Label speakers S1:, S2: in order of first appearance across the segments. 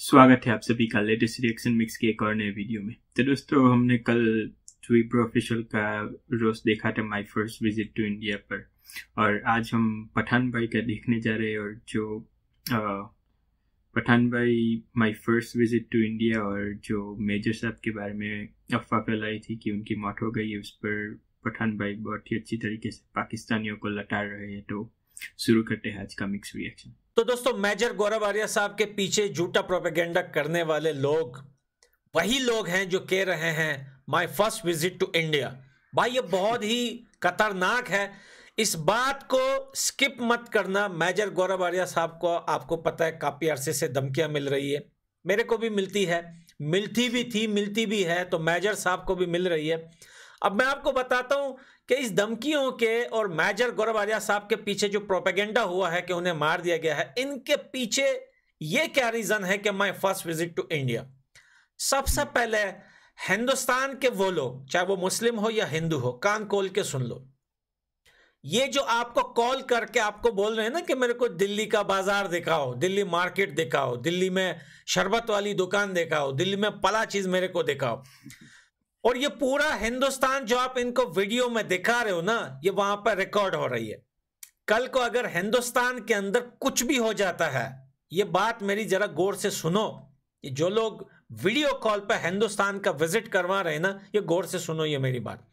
S1: स्वागत है आप सभी का लेटेस्ट रिएक्शन मिक्स के एक और नए वीडियो में तो दोस्तों हमने कल ट्विपर ऑफिशियल का रोज देखा था my first visit to India पर और आज हम पठान भाई का देखने जा रहे हैं और जो पठान भाई my first visit to India और जो मेजर साहब के बारे में अफवाह फैलाई थी कि उनकी मौत हो गई उस पर पठान भाई बहुत ही अच्छी तरीके से पाकिस्तानियों को लटा रहे हैं तो शुरू करते हैं आज का मिक्स रिएक्शन तो दोस्तों मेजर गौरव आर्या साहब के पीछे झूठा प्रोपेगेंडा करने वाले लोग वही लोग हैं जो कह रहे हैं my first visit to India भाई ये बहुत ही खतरनाक है इस बात को स्किप मत करना मेजर गौरव आर्या साहब को आपको पता है काफ़ी अरसे से धमकियां मिल रही है मेरे को भी मिलती है मिलती भी थी मिलती भी है तो मेजर साहब को भी मिल रही है अब मैं आपको बताता हूं कि इस धमकियों के और मेजर गौरव आर्या साहब के पीछे जो प्रोपेगेंडा हुआ है कि उन्हें मार दिया गया है इनके पीछे ये क्या रीजन है कि my first visit to India सबसे पहले हिंदुस्तान के वो लोग चाहे वो मुस्लिम हो या हिंदू हो कान खोल के सुन लो ये जो आपको कॉल करके आपको बोल रहे हैं ना कि मेरे को दिल्ली का बाजार दिखाओ दिल्ली मार्केट दिखाओ दिल्ली में शरबत वाली दुकान दिखाओ दिल्ली में पला चीज मेरे को दिखाओ और ये पूरा हिंदुस्तान जो आप इनको वीडियो में दिखा रहे हो ना ये वहां पर रिकॉर्ड हो रही है कल को अगर हिंदुस्तान के अंदर कुछ भी हो जाता है ये बात मेरी जरा गौर से सुनो जो लोग वीडियो कॉल पर हिंदुस्तान का विजिट करवा रहे हैं ना ये गौर से सुनो ये मेरी बात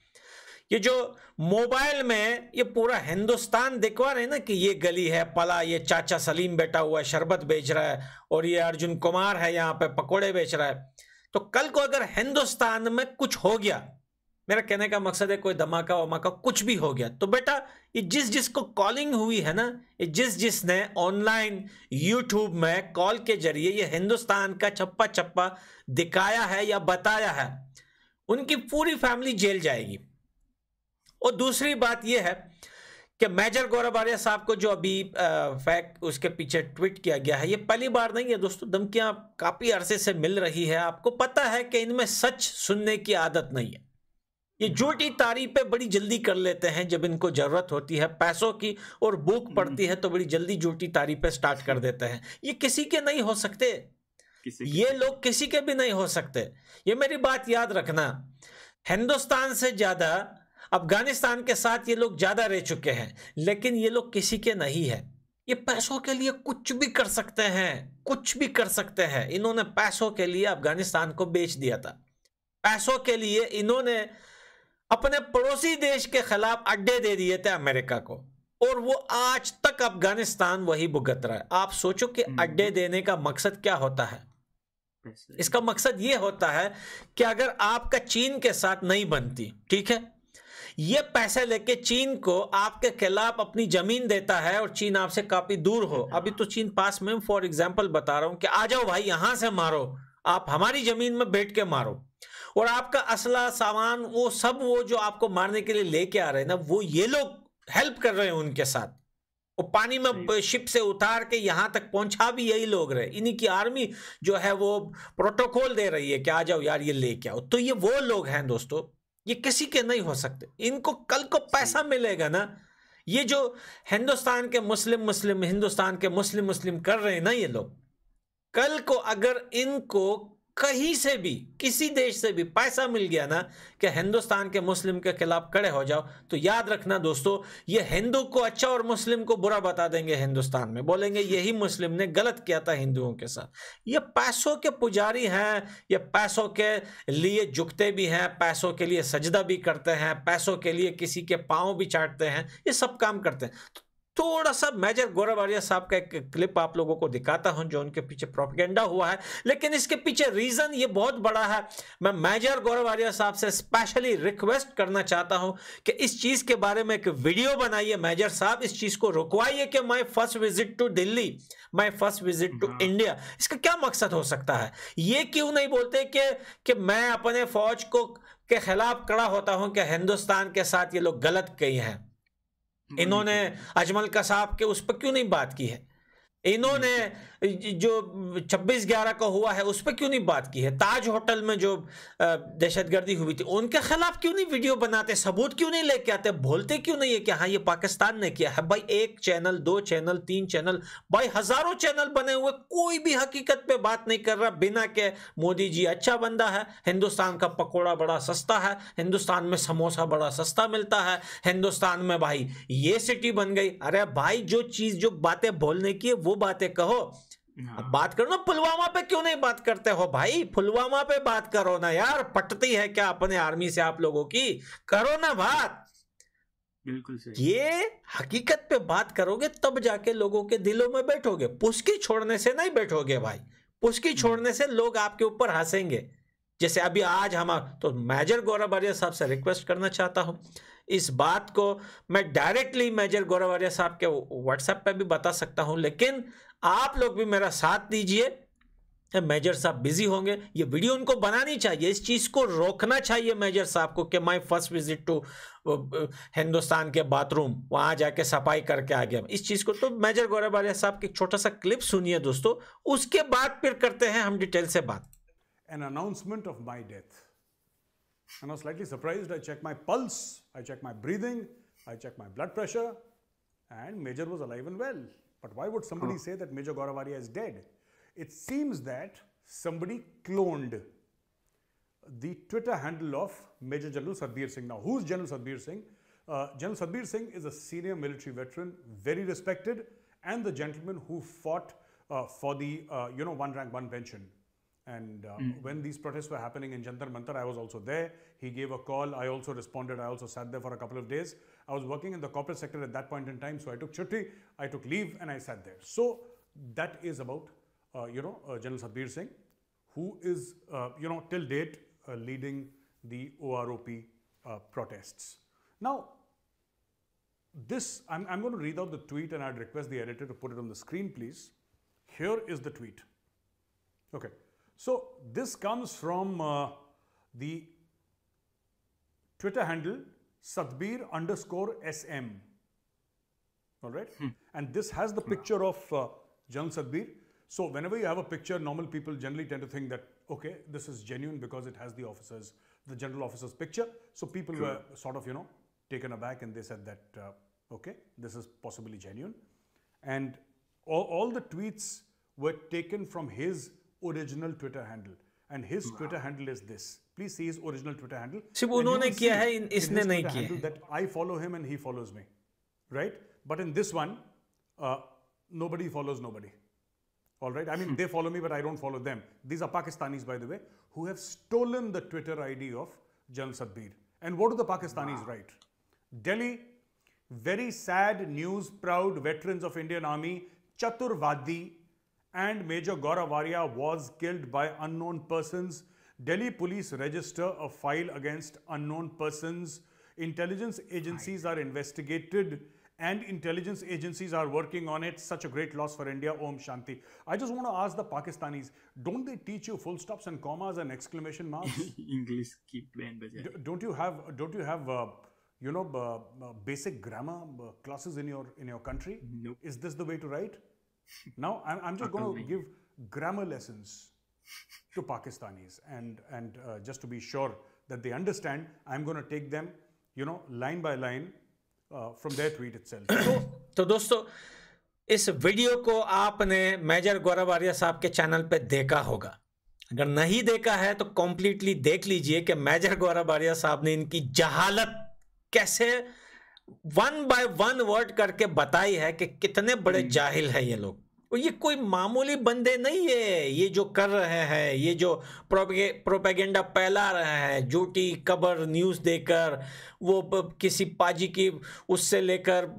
S1: ये जो मोबाइल में ये पूरा हिंदुस्तान दिखवा रहे हैं ना कि ये गली है पला ये चाचा सलीम बैठा हुआ है शरबत बेच रहा है और ये अर्जुन कुमार है यहाँ पे पकोड़े बेच रहा है तो कल को अगर हिंदुस्तान में कुछ हो गया मेरा कहने का मकसद है कोई धमाका वमाका कुछ भी हो गया तो बेटा ये जिस जिस को कॉलिंग हुई है ना ये जिस जिस ने ऑनलाइन यूट्यूब में कॉल के जरिए ये हिंदुस्तान का छप्पा छप्पा दिखाया है या बताया है उनकी पूरी फैमिली जेल जाएगी और दूसरी बात यह है कि मेजर गौरव आर्या साहब को जो अभी फैक्ट उसके पीछे ट्वीट किया गया है ये पहली बार नहीं है दोस्तों धमकियां काफ़ी अरसे से मिल रही है आपको पता है कि इनमें सच सुनने की आदत नहीं है ये झूठी तारीफें बड़ी जल्दी कर लेते हैं जब इनको ज़रूरत होती है पैसों की और भूख हम्म। पड़ती है तो बड़ी जल्दी झूठी तारीफें स्टार्ट कर देते हैं ये किसी के नहीं हो सकते ये लोग किसी के भी नहीं हो सकते ये मेरी बात याद रखना हिंदुस्तान से ज़्यादा अफगानिस्तान के साथ ये लोग ज़्यादा रह चुके हैं लेकिन ये लोग किसी के नहीं है ये पैसों के लिए कुछ भी कर सकते हैं कुछ भी कर सकते हैं इन्होंने पैसों के लिए अफगानिस्तान को बेच दिया था पैसों के लिए इन्होंने अपने पड़ोसी देश के खिलाफ अड्डे दे दिए थे अमेरिका को और वो आज तक अफगानिस्तान वही भुगत रहा है आप सोचो कि हम्म। अड्डे देने का मकसद क्या होता है इसका मकसद ये होता है कि अगर आपका चीन के साथ नहीं बनती ठीक है ये पैसे लेके चीन को आपके खिलाफ अपनी जमीन देता है और चीन आपसे काफी दूर हो अभी तो चीन पास में फॉर एग्जाम्पल बता रहा हूं कि आ जाओ भाई यहां से मारो आप हमारी जमीन में बैठ के मारो और आपका असला सामान वो सब वो जो आपको मारने के लिए लेके आ रहे हैं ना वो ये लोग हेल्प कर रहे हैं उनके साथ वो पानी में शिप से उतार के यहां तक पहुंचा भी यही लोग रहे इन्हीं की आर्मी जो है वो प्रोटोकॉल दे रही है कि आ जाओ यार ये लेके आओ तो ये वो लोग हैं दोस्तों ये किसी के नहीं हो सकते इनको कल को पैसा मिलेगा ना ये जो हिंदुस्तान के मुस्लिम मुस्लिम हिंदुस्तान के मुस्लिम मुस्लिम कर रहे हैं ना ये लोग कल को अगर इनको कहीं से भी किसी देश से भी पैसा मिल गया ना कि हिंदुस्तान के मुस्लिम के खिलाफ खड़े हो जाओ तो याद रखना दोस्तों ये हिंदू को अच्छा और मुस्लिम को बुरा बता देंगे हिंदुस्तान में बोलेंगे यही मुस्लिम ने गलत किया था हिंदुओं के साथ ये पैसों के पुजारी हैं ये पैसों के लिए झुकते भी हैं पैसों के लिए सजदा भी करते हैं पैसों के लिए किसी के पाँव भी चाटते हैं ये सब काम करते हैं तो थोड़ा सा मेजर गौरव आर्या साहब का एक क्लिप आप लोगों को दिखाता हूं जो उनके पीछे प्रोपगेंडा हुआ है लेकिन इसके पीछे रीजन ये बहुत बड़ा है मैं मेजर गौरव आर्या साहब से स्पेशली रिक्वेस्ट करना चाहता हूं कि इस चीज के बारे में एक वीडियो बनाइए मेजर साहब इस चीज को रुकवाइए कि my first visit to Delhi my first visit to India इसका क्या मकसद हो सकता है ये क्यों नहीं बोलते कि, कि मैं अपने फौज को के खिलाफ कड़ा होता हूं कि हिंदुस्तान के साथ ये लोग गलत कही हैं इन्होंने अजमल कसाब के उस पर क्यों नहीं बात की है इन्होंने जो 26 ग्यारह का हुआ है उस पर क्यों नहीं बात की है ताज होटल में जो दहशतगर्दी हुई थी उनके खिलाफ क्यों नहीं वीडियो बनाते सबूत क्यों नहीं लेके आते बोलते क्यों नहीं है कि हाँ ये पाकिस्तान ने किया है भाई एक चैनल दो चैनल तीन चैनल भाई हजारों चैनल बने हुए कोई भी हकीकत पे बात नहीं कर रहा बिना के मोदी जी अच्छा बंदा है हिंदुस्तान का पकौड़ा बड़ा सस्ता है हिंदुस्तान में समोसा बड़ा सस्ता मिलता है हिंदुस्तान में भाई ये सिटी बन गई अरे भाई जो चीज़ जो बातें बोलने की है वो बातें कहो हाँ। अब बात करो ना पुलवामा पे क्यों नहीं बात करते हो भाई पुलवामा पे बात करो ना यार पटती है क्या अपने आर्मी से आप लोगों की करो ना बात बिल्कुल ये हकीकत पे बात करोगे तब जाके लोगों के दिलों में बैठोगे पुस्की छोड़ने से नहीं बैठोगे भाई पुस्की हम्म। छोड़ने से लोग आपके ऊपर हंसेंगे जैसे अभी आज हमारा तो मेजर गौरवर्या साहब से रिक्वेस्ट करना चाहता हूँ इस बात को मैं डायरेक्टली मेजर गौरवर्या साहब के व्हाट्सएप पे भी बता सकता हूँ लेकिन आप लोग भी मेरा साथ दीजिए मेजर साहब बिजी होंगे ये वीडियो उनको बनानी चाहिए इस चीज़ को रोकना चाहिए मेजर साहब को कि my first visit to Hindustan के बाथरूम वहाँ जाके सफाई करके आ गया इस चीज़ को तो मेजर गौरव साहब की छोटा सा क्लिप सुनिए दोस्तों उसके बाद फिर करते हैं हम डिटेल से बात
S2: an announcement of my death. And I was slightly surprised. I checked my pulse, I checked my breathing, I checked my blood pressure, and Major was alive and well. But why would somebody say that Major Gauravaria is dead? It seems that somebody cloned the Twitter handle of Major General Sadbir Singh. Now, who's General Sadbir Singh? Uh, General Sadbir Singh is a senior military veteran, very respected, and the gentleman who fought uh, for the uh, you know one rank one pension and uh, mm. when these protests were happening in Jantar Mantar, I was also there. He gave a call. I also responded. I also sat there for a couple of days. I was working in the corporate sector at that point in time. So I took chutti, I took leave, and I sat there. So that is about, uh, you know, uh, General Satbir Singh, who is, uh, you know, till date uh, leading the OROP uh, protests. Now, this, I'm, I'm going to read out the tweet and I'd request the editor to put it on the screen, please. Here is the tweet. Okay. So this comes from uh, the Twitter handle Sadbir underscore SM. All right. Hmm. And this has the hmm. picture of uh, Jan Sadbir. So whenever you have a picture, normal people generally tend to think that, okay, this is genuine because it has the officer's, the general officer's picture. So people sure. were sort of, you know, taken aback and they said that, uh, okay, this is possibly genuine. And all, all the tweets were taken from his original Twitter handle. And his wow. Twitter handle is this. Please see his original Twitter handle. सिर्फ उन्होंने किया है That I follow him and he follows me, right? But in this one, uh, nobody follows nobody. All right. I mean, hmm. they follow me, but I don't follow them. These are Pakistanis, by the way, who have stolen the Twitter ID of General Sadbir. And what do the Pakistanis wow. write? Delhi, very sad news. Proud veterans of Indian Army. Chaturvadi and Major Gauravarya was killed by unknown persons. Delhi police register a file against unknown persons. Intelligence agencies are investigated and intelligence agencies are working on it. Such a great loss for India. Om Shanti. I just want to ask the Pakistanis, don't they teach you full stops and commas and exclamation marks? English keep playing. Don't you have, don't you have uh, you know, uh, basic grammar uh, classes in your, in your country? Nope. Is this the way to write? Now I'm, I'm just going to give grammar lessons to Pakistanis, and and uh, just to be sure that they understand, I'm going to take them, you know, line by line uh, from their tweet itself. तो dosto
S1: इस video को आपने major गौरव आर्य साहब के channel पे देखा होगा अगर नहीं देखा है तो कॉम्प्लीटली देख लीजिए कि मेजर गौरव आर्य साहब ने इनकी जहालत कैसे वन बाय वन वर्ड करके बताई है कि कितने बड़े जाहिल है ये लोग और ये कोई मामूली बंदे नहीं है ये जो कर रहे हैं ये जो प्रोपेगेंडा फैला रहे हैं झूठी कबर न्यूज़ देकर वो किसी पाजी की उससे लेकर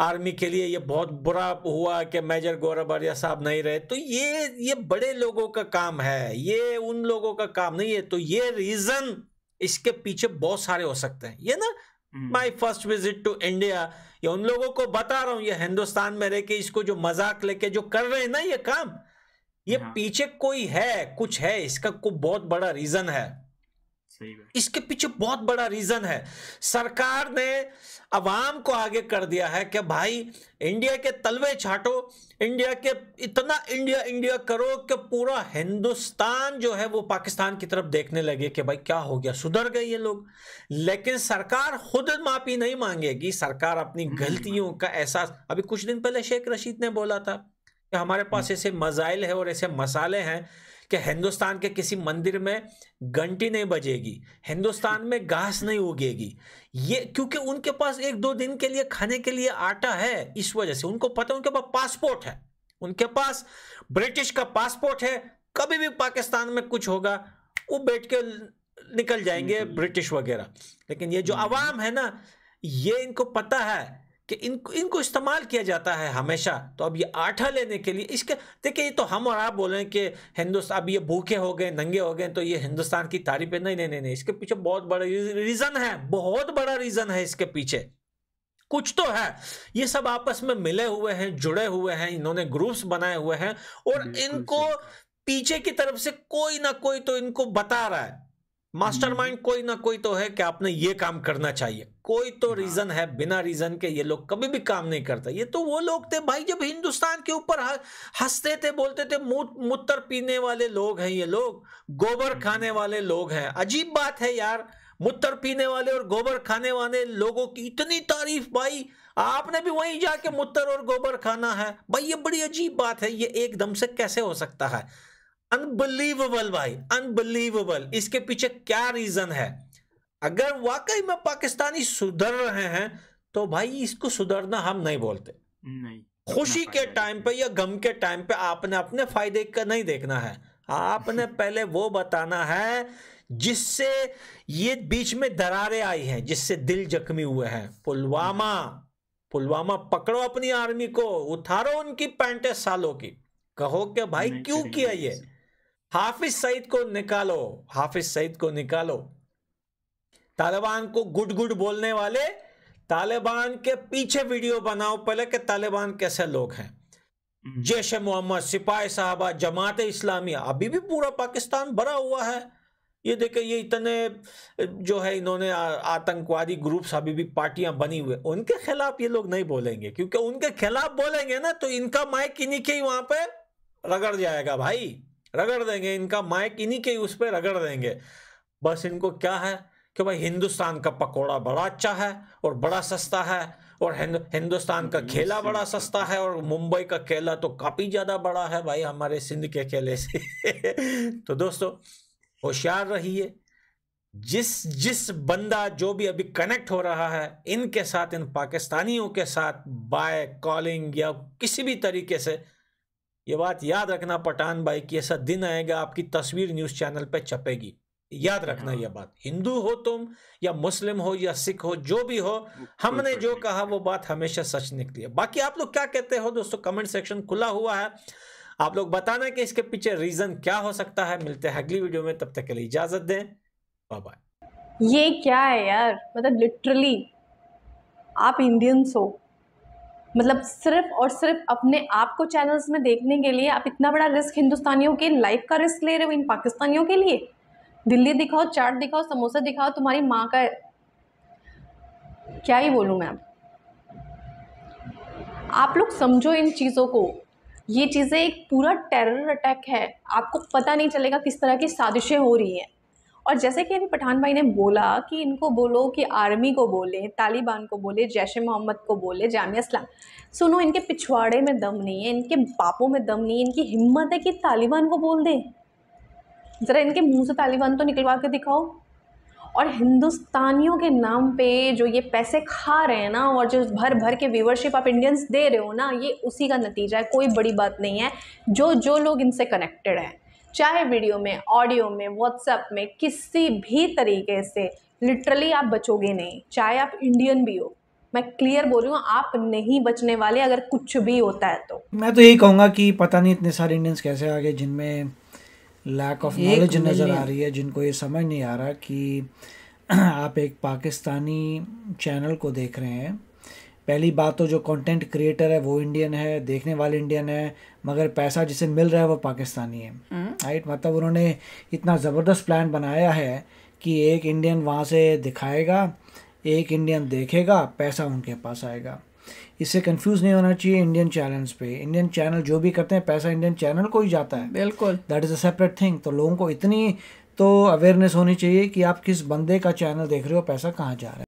S1: आर्मी के लिए ये बहुत बुरा हुआ कि मेजर गौरव आर्या साहब नहीं रहे तो ये ये बड़े लोगों का काम है ये उन लोगों का काम नहीं है तो ये रीज़न इसके पीछे बहुत सारे हो सकते हैं ये ना my first visit to India ये उन लोगों को बता रहा हूं ये हिंदुस्तान में रह के इसको जो मजाक लेके जो कर रहे हैं ना ये काम ये हाँ। पीछे कोई है कुछ है इसका कोई बहुत बड़ा रीजन है इसके पीछे बहुत बड़ा रीजन है सरकार ने अवाम को आगे कर दिया है कि भाई इंडिया के तलवे छाटो इंडिया के इतना इंडिया इंडिया करो कि पूरा हिंदुस्तान जो है वो पाकिस्तान की तरफ देखने लगे कि भाई क्या हो गया सुधर गए ये लोग लेकिन सरकार खुद माफी नहीं मांगेगी सरकार अपनी गलतियों का एहसास अभी कुछ दिन पहले शेख रशीद ने बोला था कि हमारे पास हम्म। ऐसे मजाइल है और ऐसे मसाले हैं कि हिंदुस्तान के किसी मंदिर में घंटी नहीं बजेगी हिंदुस्तान में घास नहीं उगेगी ये क्योंकि उनके पास एक दो दिन के लिए खाने के लिए आटा है इस वजह से उनको पता उनके पास पासपोर्ट है उनके पास ब्रिटिश का पासपोर्ट है कभी भी पाकिस्तान में कुछ होगा वो बैठ के निकल जाएंगे हम्म। ब्रिटिश वगैरह लेकिन ये जो हम्म। आवाम है ना ये इनको पता है कि इनको इनको इस्तेमाल किया जाता है हमेशा तो अब ये आठा लेने के लिए इसके देखिए ये तो हम और आप बोल रहे हैं कि हिंदुस्तान अब ये भूखे हो गए नंगे हो गए तो ये हिंदुस्तान की तारीफ नहीं नहीं नहीं नहीं इसके पीछे बहुत बड़ा रीज़न है बहुत बड़ा रीज़न है इसके पीछे कुछ तो है ये सब आपस में मिले हुए हैं जुड़े हुए हैं इन्होंने ग्रुप्स बनाए हुए हैं और इनको पीछे की तरफ से कोई ना कोई तो इनको बता रहा है मास्टरमाइंड हम्म। कोई ना कोई तो है कि आपने ये काम करना चाहिए कोई तो हाँ। रीजन है बिना रीजन के ये लोग कभी भी काम नहीं करता ये तो वो लोग थे भाई जब हिंदुस्तान के ऊपर हंसते थे बोलते थे मुत्तर पीने वाले लोग हैं ये लोग गोबर हम्म। खाने वाले लोग हैं अजीब बात है यार मुत्तर पीने वाले और गोबर खाने वाले लोगों की इतनी तारीफ भाई आपने भी वहीं जाके मुत्तर और गोबर खाना है भाई ये बड़ी अजीब बात है ये एकदम से कैसे हो सकता है अनबिलीवेबल भाई अनबिलीवेबल इसके पीछे क्या रीजन है अगर वाकई में पाकिस्तानी सुधर रहे हैं तो भाई इसको सुधरना हम नहीं बोलते नहीं खुशी के टाइम पे या गम के टाइम पे आपने अपने फायदे का नहीं देखना है आपने पहले वो बताना है जिससे ये बीच में दरारें आई हैं जिससे दिल जख्मी हुए हैं पुलवामा पुलवामा पकड़ो अपनी आर्मी को उतारो उनकी पैंटे सालों की कहो कि भाई क्यों किया ये हाफिज सईद को निकालो हाफिज सईद को निकालो तालिबान को गुड गुड बोलने वाले तालिबान के पीछे वीडियो बनाओ पहले कि तालिबान कैसे लोग हैं हम्म। जैश मोहम्मद सिपाही साहबा जमात इस्लामी अभी भी पूरा पाकिस्तान भरा हुआ है ये देखे ये इतने जो है इन्होंने आतंकवादी ग्रुप्स अभी भी पार्टियां बनी हुई उनके खिलाफ ये लोग नहीं बोलेंगे क्योंकि उनके खिलाफ बोलेंगे ना तो इनका माइक इन्हीं के ही वहां पर रगड़ जाएगा भाई रगड़ देंगे इनका माइक इन्हीं के उस पर रगड़ देंगे बस इनको क्या है कि भाई हिंदुस्तान का पकोड़ा बड़ा अच्छा है और बड़ा सस्ता है और हिंदुस्तान का खेला बड़ा सस्ता है और मुंबई का केला तो काफ़ी ज़्यादा बड़ा है भाई हमारे सिंध के केले से तो दोस्तों होशियार रहिए जिस जिस बंदा जो भी अभी कनेक्ट हो रहा है इनके साथ इन पाकिस्तानियों के साथ बाय कॉलिंग या किसी भी तरीके से ये बात याद रखना पठान भाई कि ऐसा दिन आएगा आपकी तस्वीर न्यूज़ चैनल पे छपेगी याद रखना यह हाँ। बात हिंदू हो तुम या मुस्लिम हो या सिख हो जो भी हो हमने जो कहा वो बात हमेशा सच निकली है बाकी आप लोग क्या कहते हो दोस्तों कमेंट सेक्शन खुला हुआ है आप लोग बताना कि इसके पीछे रीजन क्या हो सकता है मिलते हैं अगली वीडियो में तब तक के लिए इजाजत दें बाय
S3: बाय ये क्या है यार मतलब लिटरली आप इंडियंस हो मतलब सिर्फ और सिर्फ अपने आप को चैनल्स में देखने के लिए आप इतना बड़ा रिस्क हिंदुस्तानियों के लाइफ का रिस्क ले रहे हो इन पाकिस्तानियों के लिए दिल्ली दिखाओ चाट दिखाओ समोसा दिखाओ तुम्हारी माँ का क्या ही बोलूँ मैं आप लोग समझो इन चीज़ों को ये चीज़ें एक पूरा टेरर अटैक है आपको पता नहीं चलेगा किस तरह की साजिशें हो रही हैं और जैसे कि अभी पठान भाई ने बोला कि इनको बोलो कि आर्मी को बोले तालिबान को बोले जैश मोहम्मद को बोले जामिया इस्लाम सुनो इनके पिछवाड़े में दम नहीं है इनके बापों में दम नहीं है इनकी हिम्मत है कि तालिबान को बोल दें ज़रा इनके मुंह से तालिबान तो निकलवा के दिखाओ और हिंदुस्तानियों के नाम पे जो ये पैसे खा रहे हैं ना और जो भर भर के व्यूवरशिप आप इंडियंस दे रहे हो ना ये उसी का नतीजा है कोई बड़ी बात नहीं है जो जो लोग इनसे कनेक्टेड हैं चाहे वीडियो में ऑडियो में व्हाट्सएप में किसी भी तरीके से लिटरली आप बचोगे नहीं चाहे आप इंडियन भी हो मैं क्लियर बोल रही हूँ आप नहीं बचने वाले अगर कुछ भी होता है तो मैं तो यही
S1: कहूँगा कि पता नहीं इतने सारे इंडियंस कैसे आ गए जिनमें लैक ऑफ नॉलेज नज़र आ रही है जिनको ये समझ नहीं आ रहा कि आप एक पाकिस्तानी चैनल को देख रहे हैं पहली बात तो जो कंटेंट क्रिएटर है वो इंडियन है देखने वाले इंडियन है मगर पैसा जिसे मिल रहा है वो पाकिस्तानी है राइट हम्म। मतलब उन्होंने इतना ज़बरदस्त प्लान बनाया है कि एक इंडियन वहाँ से दिखाएगा एक इंडियन देखेगा पैसा उनके पास आएगा इससे कंफ्यूज नहीं होना चाहिए इंडियन चैनल्स पे इंडियन चैनल जो भी करते हैं पैसा इंडियन चैनल को ही जाता है बिल्कुल that is a separate thing तो
S2: लोगों को इतनी तो अवेयरनेस होनी चाहिए कि आप किस बंदे का चैनल देख रहे हो पैसा कहाँ जा रहा है